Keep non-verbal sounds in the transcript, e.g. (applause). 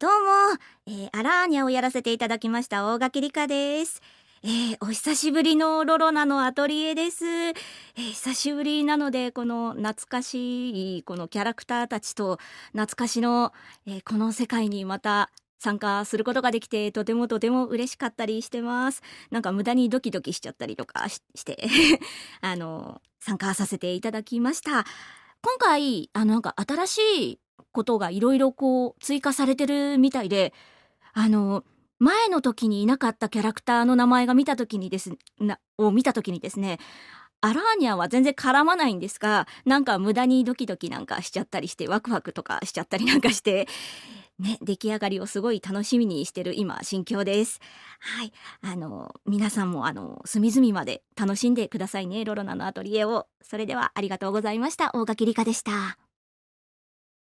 どうも、えー、アラーニャをやらせていただきました大垣理香です。えー、お久しぶりのロロナのアトリエです。えー、久しぶりなので、この懐かしい、このキャラクターたちと、懐かしの、えー、この世界にまた参加することができて、とてもとても嬉しかったりしてます。なんか無駄にドキドキしちゃったりとかして (laughs) あの、参加させていただきました。今回、あの、なんか新しいことがいろいろこう追加されてるみたいで、あの、前の時にいなかったキャラクターの名前が見た時にですなを見た時にですねアラーニャは全然絡まないんですがなんか無駄にドキドキなんかしちゃったりしてワクワクとかしちゃったりなんかしてね出来上がりをすごい楽しみにしてる今心境ですはいあの皆さんもあの隅々まで楽しんでくださいねロロナのアトリエをそれではありがとうございました大垣理香でした